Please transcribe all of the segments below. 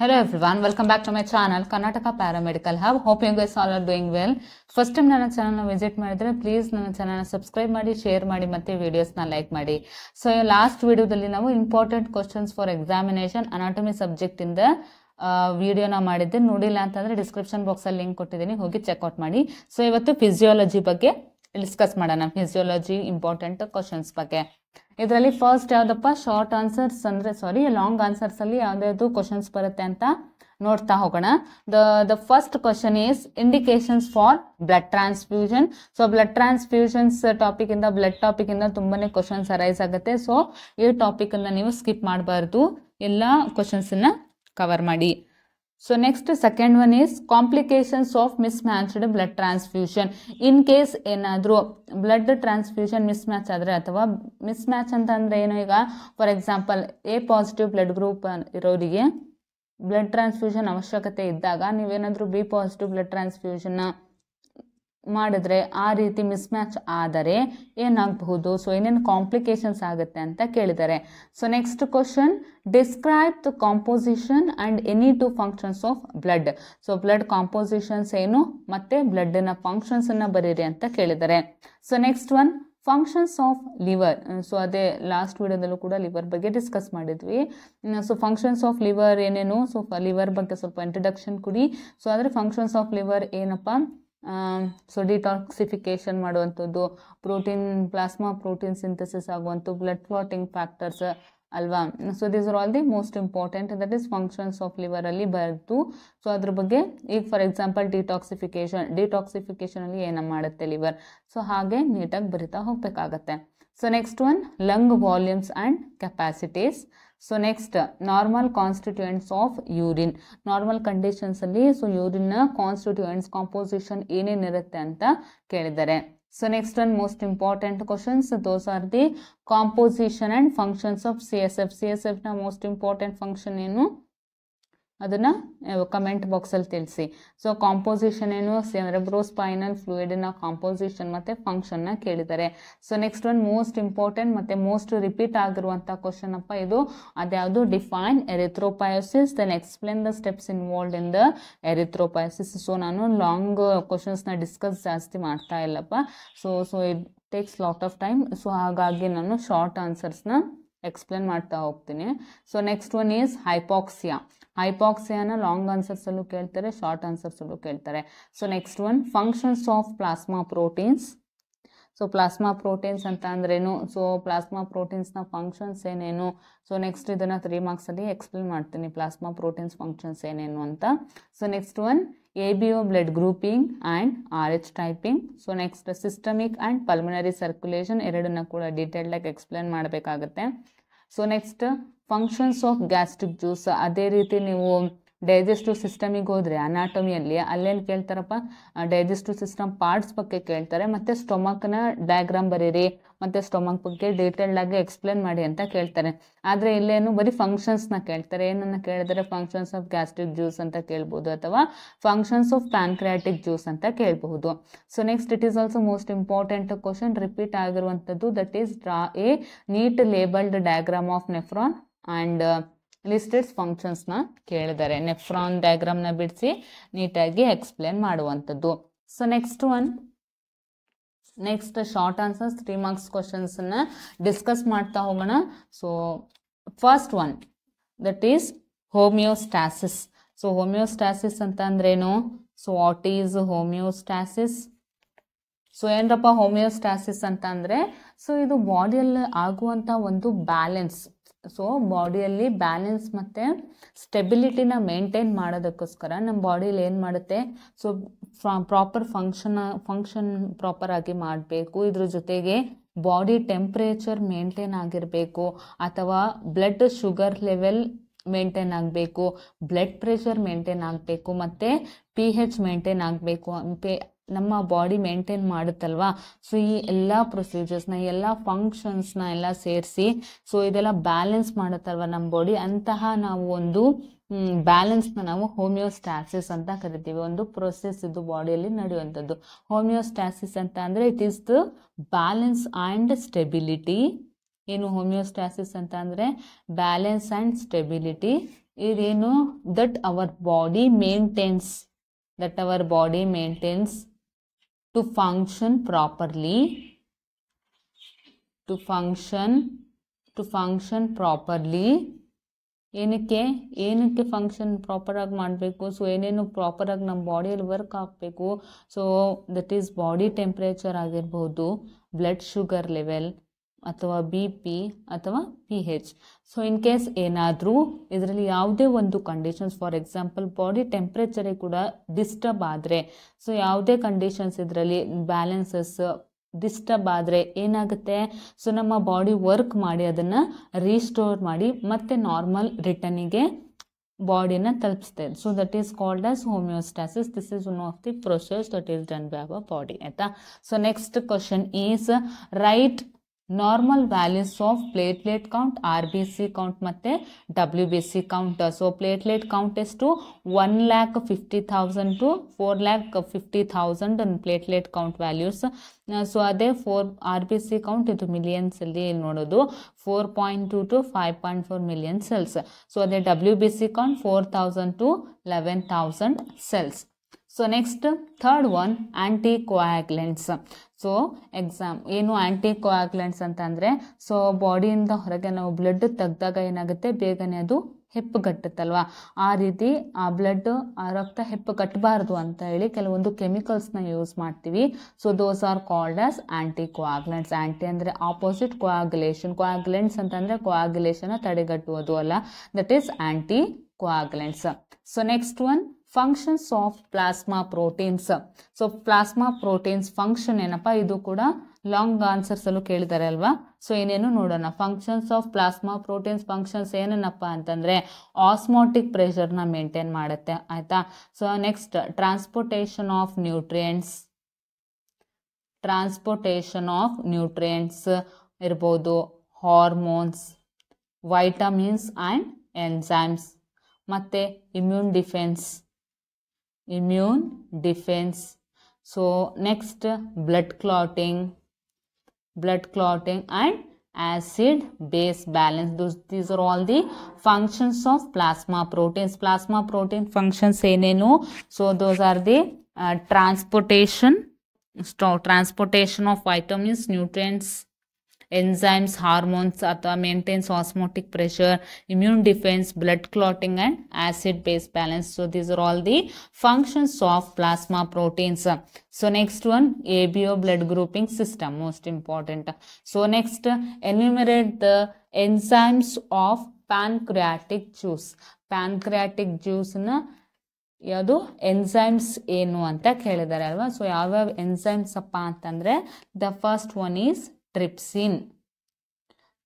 Hello everyone, welcome back to my channel Karnataka paramedical hub hope you guys all are doing well first time ನನ್ನ ಚಾನಲ್ನ visit ಮಾಡಿದ್ರೆ please ನನ್ನ ಚಾನಲ್ನ subscribe ಮಾಡಿ share ಮಾಡಿ ಮತ್ತೆ ವಿಡಿಯೋಸ್ನ ಲೈಕ್ ಮಾಡಿ ಸೊ ಲಾಸ್ಟ್ ವಿಡಿಯೋದಲ್ಲಿ ನಾವು important questions for examination anatomy ಸಬ್ಜೆಕ್ಟಿಂದ ವಿಡಿಯೋನ ಮಾಡಿದ್ದೆ ನೋಡಿಲ್ಲ ಅಂತಂದರೆ ಡಿಸ್ಕ್ರಿಪ್ಷನ್ ಬಾಕ್ಸಲ್ಲಿ ಲಿಂಕ್ ಕೊಟ್ಟಿದ್ದೀನಿ ಹೋಗಿ ಚೆಕ್ಔಟ್ ಮಾಡಿ ಸೊ ಇವತ್ತು ಫಿಸಿಯಾಲಜಿ ಬಗ್ಗೆ ಡಿಸ್ಕಸ್ ಮಾಡೋಣ ಫಿಸಿಯಾಲಜಿ ಇಂಪಾರ್ಟೆಂಟ್ ಕ್ವಶನ್ಸ್ ಬಗ್ಗೆ ಇದರಲ್ಲಿ ಫಸ್ಟ್ ಯಾವುದಪ್ಪ ಶಾರ್ಟ್ ಆನ್ಸರ್ಸ್ ಅಂದರೆ ಸಾರಿ ಲಾಂಗ್ ಅಲ್ಲಿ ಯಾವುದ್ಯಾವುದು ಕ್ವಶನ್ಸ್ ಬರುತ್ತೆ ಅಂತ ನೋಡ್ತಾ ಹೋಗೋಣ the the first question is indications for blood transfusion so blood transfusions topic ಇಂದ ಬ್ಲಡ್ ಟಾಪಿಕ್ ಇಂದ ತುಂಬಾನೇ ಕ್ವಶನ್ಸ್ ಅರೈಸ್ ಆಗುತ್ತೆ ಸೊ ಈ ಟಾಪಿಕ್ ಅನ್ನ ನೀವು ಸ್ಕಿಪ್ ಮಾಡಬಾರ್ದು ಎಲ್ಲ ಕ್ವಶನ್ಸ್ ಕವರ್ ಮಾಡಿ next second second one is of mismatched blood transfusion in case ಏನಾದರೂ ಬ್ಲಡ್ ಟ್ರಾನ್ಸ್ಫ್ಯೂಷನ್ ಮಿಸ್ಮ್ಯಾಚ್ ಆದರೆ ಅಥವಾ ಮಿಸ್ಮ್ಯಾಚ್ ಅಂತ ಅಂದರೆ ಏನು ಈಗ for example A positive blood group ಇರೋರಿಗೆ ಬ್ಲಡ್ ಟ್ರಾನ್ಸ್ಫ್ಯೂಷನ್ ಅವಶ್ಯಕತೆ ಇದ್ದಾಗ ನೀವೇನಾದರೂ ಬಿ ಪಾಸಿಟಿವ್ ಬ್ಲಡ್ ಟ್ರಾನ್ಸ್ಫ್ಯೂಷನ್ ಮಾಡಿದ್ರೆ ಆ ರೀತಿ ಮಿಸ್ಮ್ಯಾಚ್ ಆದರೆ ಏನಾಗಬಹುದು ಸೊ ಏನೇನು ಕಾಂಪ್ಲಿಕೇಶನ್ಸ್ ಆಗುತ್ತೆ ಅಂತ ಕೇಳಿದ್ದಾರೆ so next question describe the composition and any two functions of blood so blood compositions ಏನು ಮತ್ತು ಬ್ಲಡ್ಡಿನ ಫಂಕ್ಷನ್ಸನ್ನು ಬರೀರಿ ಅಂತ ಕೇಳಿದ್ದಾರೆ so next one functions of liver so ಅದೇ ಲಾಸ್ಟ್ ವಿಡಿಯೋದಲ್ಲೂ ಕೂಡ ಲಿವರ್ ಬಗ್ಗೆ ಡಿಸ್ಕಸ್ ಮಾಡಿದ್ವಿ ಸೊ ಫಂಕ್ಷನ್ಸ್ ಆಫ್ ಲಿವರ್ ಏನೇನು ಸೊ ಲಿವರ್ ಬಗ್ಗೆ ಸ್ವಲ್ಪ ಇಂಟ್ರಡಕ್ಷನ್ ಕೊಡಿ ಸೊ ಆದರೆ ಫಂಕ್ಷನ್ಸ್ ಆಫ್ ಲಿವರ್ ಏನಪ್ಪ ಸೊ ಡಿಟಾಕ್ಸಿಫಿಕೇಷನ್ ಮಾಡುವಂಥದ್ದು ಪ್ರೋಟೀನ್ ಪ್ಲಾಸ್ಮಾ ಪ್ರೋಟೀನ್ ಸಿಂಥಸಿಸ್ ಆಗುವಂಥ ಬ್ಲಡ್ ಕ್ಲಾಟಿಂಗ್ ಫ್ಯಾಕ್ಟರ್ಸ್ ಅಲ್ವಾ so these are all the most important that is functions of ಲಿವರಲ್ಲಿ ಅಲ್ಲಿ ಬರೆದು ಸೊ ಅದ್ರ ಬಗ್ಗೆ ಈಗ ಫಾರ್ ಎಕ್ಸಾಂಪಲ್ ಡಿಟಾಕ್ಸಿಫಿಕೇಷನ್ ಡಿಟಾಕ್ಸಿಫಿಕೇಷನಲ್ಲಿ ಏನೋ ಮಾಡುತ್ತೆ ಲಿವರ್ ಸೊ ಹಾಗೆ ನೀಟಾಗಿ ಬರಿತಾ ಹೋಗಬೇಕಾಗತ್ತೆ so next one lung volumes and capacities so next normal constituents of urine normal ಕಂಡೀಷನ್ಸಲ್ಲಿ ಸೊ ಯೂರಿನ್ನ ಕಾನ್ಸ್ಟಿಟ್ಯೂಯೆಂಟ್ಸ್ ಕಾಂಪೋಸಿಷನ್ ಏನೇನಿರುತ್ತೆ ಅಂತ ಕೇಳಿದ್ದಾರೆ so next one most important questions those are the composition and functions of C S F C S ಎಫ್ನ most important function ಏನು ಅದನ್ನು comment ಬಾಕ್ಸಲ್ಲಿ ತಿಳಿಸಿ ಸೊ ಕಾಂಪೋಸಿಷನ್ ಏನು ಸೆರೆಬ್ರೋ ಸ್ಪೈನಲ್ ಫ್ಲೂಯಿಡ್ನ ಕಾಂಪೋಸಿಷನ್ ಮತ್ತು ಫಂಕ್ಷನ್ನ ಕೇಳಿದ್ದಾರೆ so next one most important ಮತ್ತು ಮೋಸ್ಟ್ ರಿಪೀಟ್ ಆಗಿರುವಂಥ ಕ್ವಶನ್ ಅಪ್ಪ ಇದು ಅದ್ಯಾವುದು define erythropoiesis then explain the steps involved in the erythropoiesis so ನಾನು ಲಾಂಗ್ ಕ್ವಶನ್ಸ್ನ ಡಿಸ್ಕಸ್ ಜಾಸ್ತಿ ಮಾಡ್ತಾ ಇಲ್ಲಪ್ಪ so so it takes lot of time so ಹಾಗಾಗಿ ನಾನು ಶಾರ್ಟ್ ಆನ್ಸರ್ಸ್ನ ಎಕ್ಸ್ಪ್ಲೇನ್ ಮಾಡ್ತಾ ಹೋಗ್ತೀನಿ so next one is hypoxia ಹೈಪಾಕ್ಸಿಯಾನ ಲಾಂಗ್ ಆನ್ಸರ್ಸಲ್ಲೂ ಕೇಳ್ತಾರೆ ಶಾರ್ಟ್ ಆನ್ಸರ್ಸಲ್ಲೂ ಕೇಳ್ತಾರೆ so next one functions of plasma proteins so plasma proteins ಅಂತ ಅಂದ್ರೇನು ಸೊ ಪ್ಲಾಸ್ಮಾ ಪ್ರೋಟೀನ್ಸ್ನ ಫಂಕ್ಷನ್ಸ್ ಏನೇನು ಸೊ ನೆಕ್ಸ್ಟ್ ಇದನ್ನು ತ್ರೀ ಮಾರ್ಕ್ಸಲ್ಲಿ ಎಕ್ಸ್ಪ್ಲೇನ್ ಮಾಡ್ತೀನಿ ಪ್ಲಾಸ್ಮಾ ಪ್ರೋಟೀನ್ಸ್ ಫಂಕ್ಷನ್ಸ್ ಏನೇನು ಅಂತ so next one A B ABO blood grouping and RH typing so next systemic and pulmonary circulation ಎರಡನ್ನ ಕೂಡ ಡೀಟೇಲ್ಡಾಗಿ ಎಕ್ಸ್ಪ್ಲೇನ್ ಮಾಡಬೇಕಾಗುತ್ತೆ so next functions of gastric juice ಅದೇ ರೀತಿ ನೀವು ಡೈಜೆಸ್ಟಿವ್ ಸಿಸ್ಟಮಿಗೆ ಹೋದ್ರೆ ಅನಾಟಮಿಯಲ್ಲಿ ಅಲ್ಲೇನು ಕೇಳ್ತಾರಪ್ಪ ಡೈಜೆಸ್ಟಿವ್ ಸಿಸ್ಟಮ್ ಪಾರ್ಟ್ಸ್ ಬಗ್ಗೆ ಕೇಳ್ತಾರೆ ಮತ್ತು ನ ಡಯಾಗ್ರಾಮ್ ಬರೀರಿ ಮತ್ತು ಸ್ಟೊಮಕ್ ಬಗ್ಗೆ ಆಗಿ ಎಕ್ಸ್ಪ್ಲೇನ್ ಮಾಡಿ ಅಂತ ಕೇಳ್ತಾರೆ ಆದರೆ ಇಲ್ಲೇನು ಬರೀ ಫಂಕ್ಷನ್ಸ್ನ ಕೇಳ್ತಾರೆ ಏನನ್ನು ಕೇಳಿದರೆ ಫಂಕ್ಷನ್ಸ್ ಆಫ್ ಗ್ಯಾಸ್ಟ್ರಿಕ್ ಜ್ಯೂಸ್ ಅಂತ ಕೇಳ್ಬೋದು ಅಥವಾ ಫಂಕ್ಷನ್ಸ್ ಆಫ್ ಪ್ಯಾನ್ಕ್ರಿಯಾಟಿಕ್ ಜ್ಯೂಸ್ ಅಂತ ಕೇಳಬಹುದು so next it is also most important question repeat ಆಗಿರುವಂಥದ್ದು that is draw a neat labelled diagram of nephron and list its ಫಂಕ್ಷನ್ಸ್ನ ಕೇಳಿದ್ದಾರೆ ನೆಫ್ರಾನ್ ಡಯಾಗ್ರಾಮ್ನ ಬಿಡಿಸಿ ನೀಟಾಗಿ ಎಕ್ಸ್ಪ್ಲೇನ್ ಮಾಡುವಂಥದ್ದು so next one next short answers three marks ನ ಡಿಸ್ಕಸ್ ಮಾಡ್ತಾ ಹೋಗೋಣ so first one that is homeostasis so homeostasis ಅಂತ ಏನು so what is homeostasis so ಏನರಪ್ಪ ಹೋಮಿಯೋಸ್ಟಾಸಿಸ್ ಅಂತ ಅಂದರೆ ಸೊ ಇದು ಬಾಡಿಯಲ್ಲಿ ಆಗುವಂಥ ಒಂದು ಬ್ಯಾಲೆನ್ಸ್ ಸೊ ಬಾಡಿಯಲ್ಲಿ ಬ್ಯಾಲೆನ್ಸ್ ಮತ್ತು ಸ್ಟೆಬಿಲಿಟಿನ ಮೇಂಟೈನ್ ಮಾಡೋದಕ್ಕೋಸ್ಕರ ನಮ್ಮ ಬಾಡಿಯಲ್ಲಿ ಏನು ಮಾಡುತ್ತೆ ಸೊ ಪ್ರಾಪರ್ ಫಂಕ್ಷನ್ ಫಂಕ್ಷನ್ ಪ್ರಾಪರಾಗಿ ಮಾಡಬೇಕು ಇದ್ರ ಜೊತೆಗೆ ಬಾಡಿ ಟೆಂಪ್ರೇಚರ್ ಮೇಂಟೈನ್ ಆಗಿರಬೇಕು ಅಥವಾ ಬ್ಲಡ್ ಶುಗರ್ ಲೆವೆಲ್ ಮೇಂಟೈನ್ ಆಗಬೇಕು ಬ್ಲಡ್ ಪ್ರೆಷರ್ ಮೇಂಟೈನ್ ಆಗಬೇಕು ಮತ್ತು ಪಿ ಹೆಚ್ ಮೇಂಟೈನ್ ಆಗಬೇಕು ಪೇ ನಮ್ಮ ಬಾಡಿ ಮೇಂಟೈನ್ ಮಾಡುತ್ತಲ್ವಾ ಸೊ ಈ ಎಲ್ಲ ಪ್ರೊಸೀಜರ್ಸ್ನ ಎಲ್ಲ ಫಂಕ್ಷನ್ಸ್ನ ಎಲ್ಲ ಸೇರಿಸಿ ಸೊ ಇದೆಲ್ಲ ಬ್ಯಾಲೆನ್ಸ್ ಮಾಡುತ್ತಲ್ವ ನಮ್ಮ ಬಾಡಿ ಅಂತಹ ನಾವು ಒಂದು ಬ್ಯಾಲೆನ್ಸ್ನ ನಾವು ಹೋಮಿಯೋಸ್ಟ್ಯಾಸಿಸ್ ಅಂತ ಕರಿತೀವಿ ಒಂದು ಪ್ರೊಸೆಸ್ ಇದು ಬಾಡಿಯಲ್ಲಿ ನಡೆಯುವಂಥದ್ದು ಹೋಮಿಯೋಸ್ಟ್ಯಾಸಿಸ್ ಅಂತ ಅಂದರೆ it is the balance and stability ಏನು ಹೋಮಿಯೋಸ್ಟ್ಯಾಸಿಸ್ ಅಂತ ಅಂದರೆ ಬ್ಯಾಲೆನ್ಸ್ ಆ್ಯಂಡ್ ಸ್ಟೆಬಿಲಿಟಿ ಇದೇನು that our body maintains that our body maintains to function properly to function to function properly ಏನಕ್ಕೆ ಏನಕ್ಕೆ ಫಂಕ್ಷನ್ ಪ್ರಾಪರಾಗಿ ಮಾಡಬೇಕು ಸೊ ಏನೇನು ಪ್ರಾಪರಾಗಿ ನಮ್ಮ ಬಾಡಿಯಲ್ಲಿ ವರ್ಕ್ ಆಗಬೇಕು so that is body temperature ಆಗಿರ್ಬೋದು ಬ್ಲಡ್ ಶುಗರ್ ಲೆವೆಲ್ ಅಥವಾ ಬಿ ಪಿ ಅಥವಾ P H so in case ಏನಾದರೂ ಇದರಲ್ಲಿ ಯಾವುದೇ ಒಂದು ಕಂಡೀಷನ್ಸ್ ಫಾರ್ ಎಕ್ಸಾಂಪಲ್ ಬಾಡಿ ಟೆಂಪ್ರೇಚರೇ ಕೂಡ ಡಿಸ್ಟರ್ಬ್ ಆದರೆ ಸೊ ಯಾವುದೇ ಕಂಡೀಷನ್ಸ್ ಇದರಲ್ಲಿ ಬ್ಯಾಲೆನ್ಸಸ್ ಡಿಸ್ಟರ್ಬ್ ಆದರೆ ಏನಾಗುತ್ತೆ ಸೊ ನಮ್ಮ ಬಾಡಿ ವರ್ಕ್ ಮಾಡಿ ಅದನ್ನು ರೀಸ್ಟೋರ್ ಮಾಡಿ ಮತ್ತೆ ನಾರ್ಮಲ್ ರಿಟರ್ನಿಗೆ ಬಾಡಿನ ತಲುಪಿಸ್ತೆ so that is called as homeostasis this is one of the process that is done by our body ಆಯಿತಾ so next question is right normal values of platelet count R B C count ಮತ್ತು W B C count so platelet count ಎಷ್ಟು one lakh fifty thousand to four lakh fifty thousand platelet count values so ಅದೇ for R B C count ಇದು millions ಇಲ್ಲಿ ನೋಡೋದು four point two to five point four million cells so ಅದೇ W B C count four thousand to eleven thousand cells so next third one anticoagulants so exam ಏನು ಆ್ಯಂಟಿ ಕೋಆಗ್ಲೆಂಟ್ಸ್ ಅಂತ ಅಂದರೆ so ಬಾಡಿಯಿಂದ ಹೊರಗೆ ನಾವು blood ತೆಗ್ದಾಗ ಏನಾಗುತ್ತೆ ಬೇಗನೆ ಅದು ಹೆಪ್ಪುಗಟ್ಟುತ್ತಲ್ವ ಆ ರೀತಿ ಆ ಬ್ಲಡ್ ಆ ರಕ್ತ ಹೆಪ್ಪು ಕಟ್ಟಬಾರ್ದು ಅಂತ ಹೇಳಿ ಕೆಲವೊಂದು ಕೆಮಿಕಲ್ಸ್ನ ಯೂಸ್ ಮಾಡ್ತೀವಿ so those are called as anticoagulants anti ಅಂದರೆ ಆಪೋಸಿಟ್ ಕೋಆಗ್ಯುಲೇಷನ್ ಕೋಆಗ್ಲೆಂಟ್ಸ್ ಅಂತಂದರೆ ಕೋಆಗ್ಯುಲೇಷನ್ನ ತಡೆಗಟ್ಟುವುದು ಅಲ್ಲ that is anticoagulants so next one functions of plasma proteins so plasma proteins function ಏನಪ್ಪ ಇದು ಕೂಡ ಲಾಂಗ್ ಆನ್ಸರ್ಸ್ ಅಲ್ಲೂ ಕೇಳಿದ್ದಾರೆ ಅಲ್ವಾ ಸೊ ಏನೇನು ನೋಡೋಣ functions of plasma proteins functions ಏನೇನಪ್ಪ ಅಂತಂದ್ರೆ ಆಸ್ಮೋಟಿಕ್ ಪ್ರೆಷರ್ನ ಮೇಂಟೈನ್ ಮಾಡುತ್ತೆ ಆಯ್ತಾ so next transportation of nutrients transportation of nutrients ಇರ್ಬೋದು ಹಾರ್ಮೋನ್ಸ್ ವೈಟಮಿನ್ಸ್ ಆ್ಯಂಡ್ ಎನ್ಸೈಮ್ಸ್ ಮತ್ತೆ immune defence immune defense so next blood clotting blood clotting and acid base balance those these are all the functions of plasma proteins plasma protein functions ಏನೇನು so those are the uh, transportation so transportation of vitamins nutrients enzymes hormones ಅಥವಾ maintains osmotic pressure immune defence blood clotting and acid base balance so these are all the functions of plasma proteins so next one A B O blood grouping system most important so next enumerate the enzymes of pancreatic juice pancreatic ಜ್ಯೂಸ್ನ ಯಾವುದು enzymes ಏನು ಅಂತ ಕೇಳಿದ್ದಾರೆ ಅಲ್ವಾ so ಯಾವ್ಯಾವ enzymes ಅಪ್ಪ ಅಂತಂದರೆ the first one is trypsin.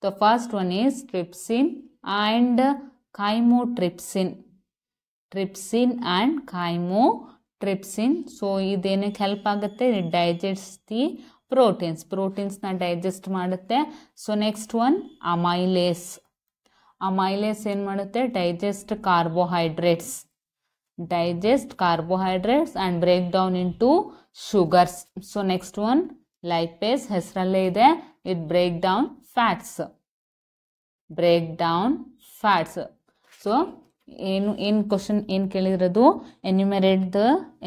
The first one is trypsin and chymotrypsin. Trypsin and chymotrypsin. So, this help agathe, to digest the proteins. Proteins na digest maadathe. So, next one amylase. Amylase in maadathe digest carbohydrates. Digest carbohydrates and break down into sugars. So, next one like ಹೆಸರಲ್ಲೇ ಇದೆ it break down fats break down fats so ಏನು ಏನು question ಏನು ಕೇಳಿರೋದು enumerate the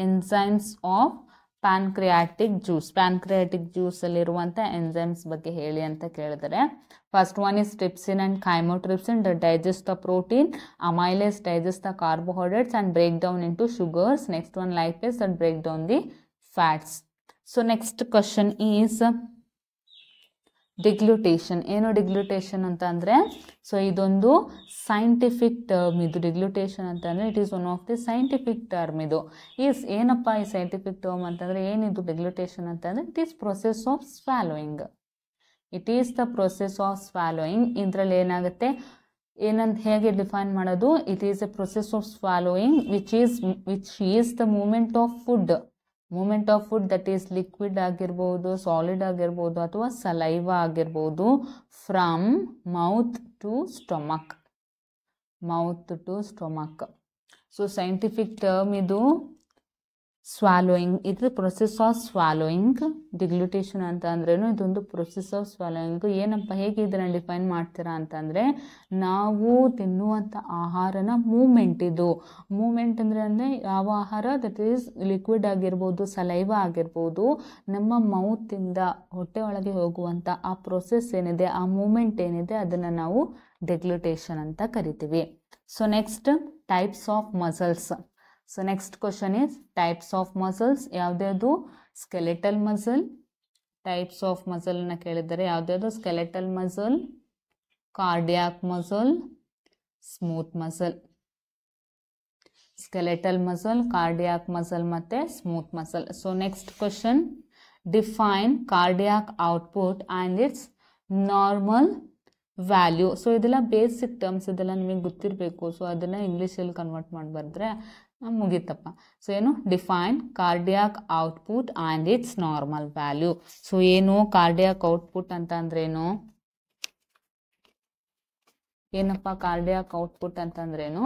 enzymes of pancreatic juice pancreatic ಜ್ಯೂಸಲ್ಲಿರುವಂಥ enzymes ಬಗ್ಗೆ ಹೇಳಿ ಅಂತ ಕೇಳಿದರೆ first one is trypsin and chymotrypsin the digest the protein amylase digest the carbohydrates and break down into sugars next one like is and break down the fats so next question is deglutition ಏನು deglutition ಅಂತ ಅಂದರೆ so ಇದೊಂದು scientific term ಇದು deglutition ಅಂತ ಅಂದ್ರೆ it is one of the scientific term ಇದು is ಏನಪ್ಪ ಈ ಸೈಂಟಿಫಿಕ್ ಟರ್ಮ್ ಅಂತಂದರೆ ಏನಿದು ಡಿಗ್ಲುಟೇಷನ್ ಅಂತಂದರೆ it is process of swallowing it is the process of swallowing ಇದ್ರಲ್ಲಿ ಏನಾಗುತ್ತೆ ಏನಂತ ಹೇಗೆ ಡಿಫೈನ್ ಮಾಡೋದು it is a process of swallowing which is which is the movement of food movement of food that is liquid ಆಗಿರ್ಬೋದು solid ಆಗಿರ್ಬೋದು ಅಥವಾ saliva ಆಗಿರ್ಬೋದು from mouth to stomach mouth to stomach so scientific term ಇದು swallowing ಇದು process of swallowing deglutition ಅಂತ ಅಂದ್ರೇನು ಇದೊಂದು process of swallowing ಏನಪ್ಪ ಹೇಗೆ ಇದನ್ನು ಡಿಫೈನ್ ಮಾಡ್ತೀರಾ ಅಂತಂದರೆ ನಾವು ತಿನ್ನುವಂಥ ಆಹಾರನ ಮೂಮೆಂಟ್ ಇದು ಮೂಮೆಂಟ್ ಅಂದರೆ ಅಂದರೆ ಯಾವ ಆಹಾರ ದಟ್ ಈಸ್ ಲಿಕ್ವಿಡ್ ಆಗಿರ್ಬೋದು ಸಲೈವ ಆಗಿರ್ಬೋದು ನಮ್ಮ ಮೌತಿಂದ ಹೊಟ್ಟೆ ಒಳಗೆ ಹೋಗುವಂಥ ಆ ಪ್ರೊಸೆಸ್ ಏನಿದೆ ಆ ಮೂಮೆಂಟ್ ಏನಿದೆ ಅದನ್ನು ನಾವು ಡೆಗ್ಲುಟೇಷನ್ ಅಂತ ಕರಿತೀವಿ so next types of muscles so next question is types of muscles ಯಾವುದ್ಯಾವುದು ಸ್ಕೆಲೆಟಲ್ ಮಸಲ್ ಟೈಪ್ಸ್ ಆಫ್ ಮಸಲ್ನ ಕೇಳಿದ್ದಾರೆ ಯಾವುದ್ಯಾವುದು skeletal muscle cardiac muscle smooth muscle skeletal muscle cardiac muscle ಮತ್ತು smooth muscle so next question define cardiac output and its normal value so ಇದೆಲ್ಲ basic terms ಇದೆಲ್ಲ ನಿಮಗೆ ಗೊತ್ತಿರಬೇಕು ಸೊ ಅದನ್ನು ಇಂಗ್ಲೀಷಲ್ಲಿ ಕನ್ವರ್ಟ್ ಮಾಡಿ ಮುಗೀತಪ್ಪ ಸೊ ಏನು define cardiac output and its normal value so ಏನು ಕಾರ್ಡಿಯಾಕ್ ಔಟ್ಪುಟ್ ಅಂತ ಅಂದ್ರೇನು ಏನಪ್ಪ ಕಾರ್ಡಿಯಾಕ್ ಔಟ್ಪುಟ್ ಅಂತಂದ್ರೇನು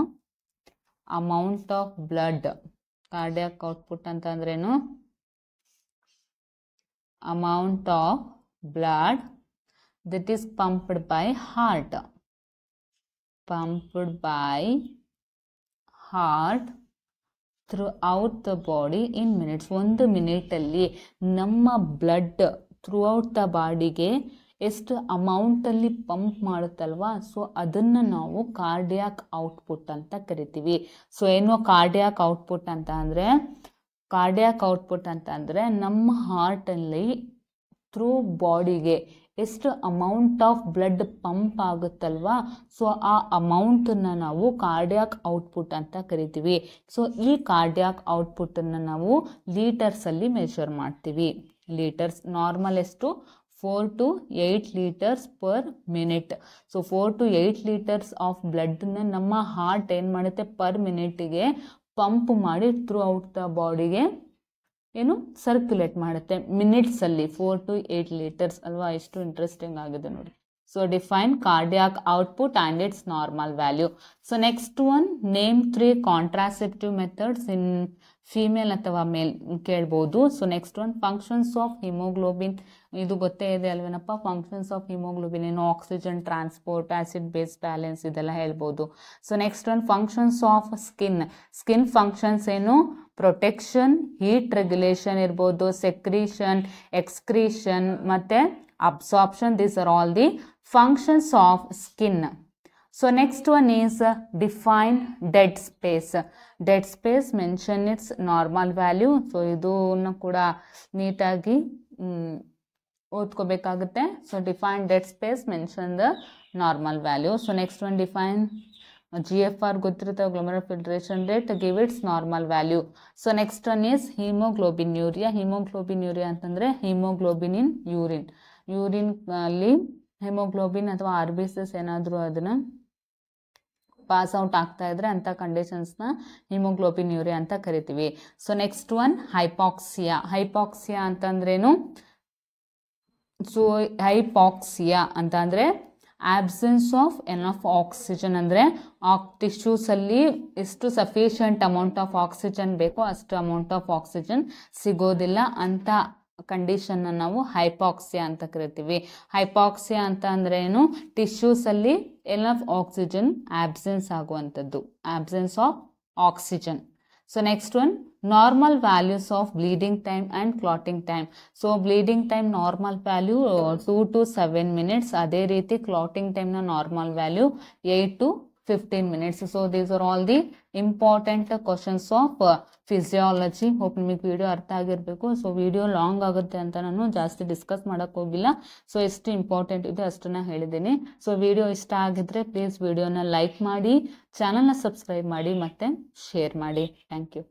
amount of blood cardiac output ಅಂತಂದ್ರೇನು amount of blood that is pumped by heart pumped by heart throughout the body in minutes ಒಂದು ಮಿನಿಟಲ್ಲಿ ನಮ್ಮ blood through throughout the ಬಾಡಿಗೆ ಎಷ್ಟು ಅಮೌಂಟಲ್ಲಿ ಪಂಪ್ ಮಾಡುತ್ತಲ್ವ ಸೊ ಅದನ್ನು ನಾವು ಕಾರ್ಡಿಯಾಕ್ ಔಟ್ಪುಟ್ ಅಂತ ಕರಿತೀವಿ ಸೊ ಏನು ಕಾರ್ಡಿಯಾಕ್ ಔಟ್ಪುಟ್ ಅಂತ ಅಂದರೆ ಕಾರ್ಡಿಯಾಕ್ ಔಟ್ಪುಟ್ ಅಂತ ಅಂದರೆ ನಮ್ಮ ಹಾರ್ಟಲ್ಲಿ ಥ್ರೂ ಬಾಡಿಗೆ ಎಷ್ಟು ಅಮೌಂಟ್ ಆಫ್ ಬ್ಲಡ್ ಪಂಪ್ ಆಗುತ್ತಲ್ವಾ ಸೊ ಆ ಅಮೌಂಟನ್ನು ನಾವು ಕಾರ್ಡಿಯಾಕ್ ಔಟ್ಪುಟ್ ಅಂತ ಕರಿತೀವಿ ಸೊ ಈ ಕಾರ್ಡಿಯಾಕ್ ಔಟ್ಪುಟ್ಟನ್ನು ನಾವು ಲೀಟರ್ಸಲ್ಲಿ ಮೆಷರ್ ಮಾಡ್ತೀವಿ ಲೀಟರ್ಸ್ ನಾರ್ಮಲ್ ಎಷ್ಟು four to eight litres per minute so four to eight litres of ಬ್ಲಡ್ನ ನಮ್ಮ ಹಾರ್ಟ್ ಏನು ಮಾಡುತ್ತೆ ಪರ್ ಮಿನಿಟಿಗೆ ಪಂಪ್ ಮಾಡಿ ಥ್ರೂ ಔಟ್ ದ ಬಾಡಿಗೆ ಏನು ಸರ್ಕ್ಯುಲೇಟ್ ಮಾಡುತ್ತೆ ಮಿನಿಟ್ಸಲ್ಲಿ ಫೋರ್ ಟು ಏಟ್ ಲೀಟರ್ಸ್ ಅಲ್ವಾ ಎಷ್ಟು ಇಂಟ್ರೆಸ್ಟಿಂಗ್ ಆಗಿದೆ ನೋಡಿ so define cardiac output and its normal value so next one name three contraceptive methods in female ಅಥವಾ ಮೇಲ್ ಕೇಳ್ಬೋದು so next one functions of haemoglobin ಇದು ಗೊತ್ತೇ ಇದೆ ಅಲ್ವೇನಪ್ಪ ಫಂಕ್ಷನ್ಸ್ ಆಫ್ ಹಿಮೋಗ್ಲೋಬಿನ್ ಏನು oxygen transport acid base balance ಇದೆಲ್ಲ ಹೇಳ್ಬೋದು so next one functions of skin skin functions ಏನು ಪ್ರೊಟೆಕ್ಷನ್ ಹೀಟ್ ರೆಗ್ಯುಲೇಷನ್ ಇರ್ಬೋದು ಸೆಕ್ರೀಷನ್ ಎಕ್ಸ್ಕ್ರೀಷನ್ ಮತ್ತು absorption these are all the functions of skin so next one is define dead space dead space mention its normal value so ಇದನ್ನು ಕೂಡ ನೀಟಾಗಿ ಓದ್ಕೋಬೇಕಾಗುತ್ತೆ so define dead space mention the normal value so next one define G F R ಗೊತ್ತಿರುತ್ತೆ glomerular filtration rate give its normal value so next one is hemoglobinuria hemoglobinuria ಅಂತಂದ್ರೆ hemoglobin in urine urine ಅಲ್ಲಿ hemoglobin ಅಥವಾ RBCs ಅದನ್ನು ಅದನ್ನ out ಆಗ್ತಾ ಇದ್ರೆ ಅಂತ ಕಂಡೀಷನ್ಸ್ನ haemoglobin hemoglobinuria ಅಂತ ಕರಿತೀವಿ so next one hypoxia hypoxia ಅಂತಂದ್ರೇನು ಸೋ ಹೈಪಾಕ್ಸಿಯಾ ಅಂತ absence of an of oxygen ಅಂದರೆ ಆಕ್ ಟಿಶ್ಯೂಸಲ್ಲಿ ಎಷ್ಟು ಸಫಿಷಿಯಂಟ್ ಅಮೌಂಟ್ ಆಫ್ ಆಕ್ಸಿಜನ್ ಬೇಕೋ ಅಷ್ಟು ಅಮೌಂಟ್ ಆಫ್ ಆಕ್ಸಿಜನ್ ಸಿಗೋದಿಲ್ಲ ಅಂತ ಕಂಡೀಷನ್ನ ನಾವು ಹೈಪಾಕ್ಸಿಯಾ ಅಂತ ಕರಿತೀವಿ ಹೈಪಾಕ್ಸಿಯಾ ಅಂತ ಅಂದ್ರೆ ಏನು ಟಿಶ್ಯೂಸಲ್ಲಿ ಎಲ್ ಆಫ್ ಆಕ್ಸಿಜನ್ ಆಬ್ಸೆನ್ಸ್ ಆಗುವಂಥದ್ದು absence of oxygen So next one, normal values of bleeding time and clotting time. So bleeding time normal value uh, 2 to 7 minutes. ಅದೇ ರೀತಿ ಕ್ಲಾಟಿಂಗ್ ಟೈಮ್ನ normal value eight to fifteen minutes so these are all the important questions of physiology hope ನಿಮಗೆ video ಅರ್ಥ ಆಗಿರಬೇಕು so video long ಆಗುತ್ತೆ ಅಂತ ನಾನು ಜಾಸ್ತಿ ಡಿಸ್ಕಸ್ ಮಾಡೋಕ್ಕೆ ಹೋಗಿಲ್ಲ ಸೊ ಎಷ್ಟು ಇಂಪಾರ್ಟೆಂಟ್ ಇದೆ ಅಷ್ಟನ್ನ ಹೇಳಿದ್ದೀನಿ ಸೊ ವಿಡಿಯೋ ಇಷ್ಟ ಆಗಿದ್ರೆ ಪ್ಲೀಸ್ ವಿಡಿಯೋನ ಲೈಕ್ ಮಾಡಿ ಚಾನಲ್ನ ಸಬ್ಸ್ಕ್ರೈಬ್ ಮಾಡಿ ಮತ್ತೆ ಶೇರ್ ಮಾಡಿ ಥ್ಯಾಂಕ್ ಯು